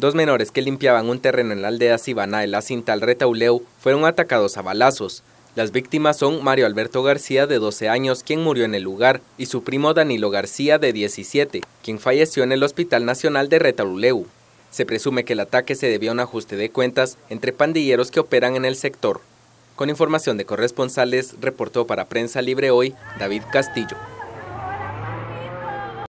Dos menores que limpiaban un terreno en la aldea Sibana de la cinta al Retauleu fueron atacados a balazos. Las víctimas son Mario Alberto García, de 12 años, quien murió en el lugar, y su primo Danilo García, de 17, quien falleció en el Hospital Nacional de Retauleu. Se presume que el ataque se debió a un ajuste de cuentas entre pandilleros que operan en el sector. Con información de corresponsales, reportó para Prensa Libre Hoy David Castillo.